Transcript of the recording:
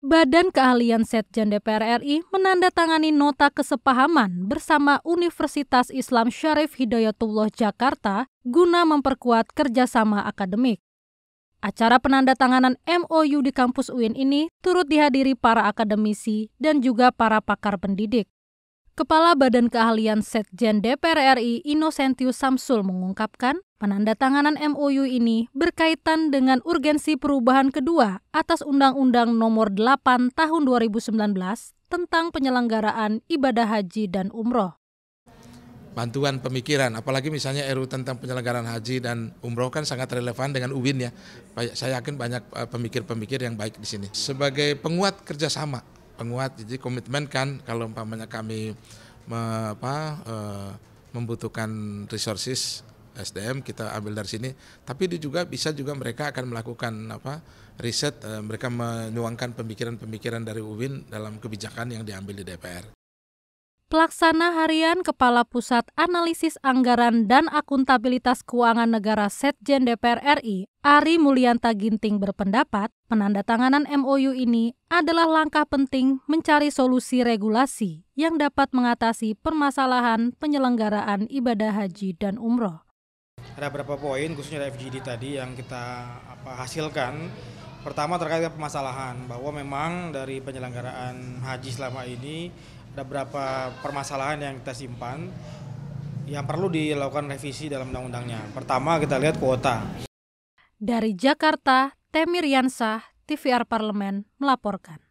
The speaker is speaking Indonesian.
Badan Keahlian Setjen DPR RI menandatangani nota kesepahaman bersama Universitas Islam Syarif Hidayatullah Jakarta guna memperkuat kerjasama akademik. Acara penandatanganan MOU di kampus UIN ini turut dihadiri para akademisi dan juga para pakar pendidik. Kepala Badan Keahlian Setjen DPR RI Inosentius Samsul mengungkapkan, penandatanganan MOU ini berkaitan dengan urgensi perubahan kedua atas Undang-Undang Nomor 8 Tahun 2019 tentang penyelenggaraan ibadah haji dan umroh. Bantuan pemikiran, apalagi misalnya RU tentang penyelenggaraan haji dan umroh kan sangat relevan dengan UIN ya. Saya yakin banyak eh, pemikir-pemikir yang baik di sini. Sebagai penguat kerjasama penguat jadi komitmen kan kalau umpamanya kami me, apa, e, membutuhkan resources SDM kita ambil dari sini tapi dia juga bisa juga mereka akan melakukan apa riset e, mereka menyuangkan pemikiran-pemikiran dari UIN dalam kebijakan yang diambil di DPR Pelaksana Harian Kepala Pusat Analisis Anggaran dan Akuntabilitas Keuangan Negara Setjen DPR RI, Ari Mulyanta Ginting berpendapat, penandatanganan MOU ini adalah langkah penting mencari solusi regulasi yang dapat mengatasi permasalahan penyelenggaraan ibadah haji dan umroh. Ada beberapa poin khususnya dari FGD tadi yang kita apa, hasilkan Pertama terkait permasalahan bahwa memang dari penyelenggaraan haji selama ini ada beberapa permasalahan yang kita simpan yang perlu dilakukan revisi dalam undang-undangnya. Pertama kita lihat kuota. Dari Jakarta, Temir Yansah, TVR Parlemen melaporkan.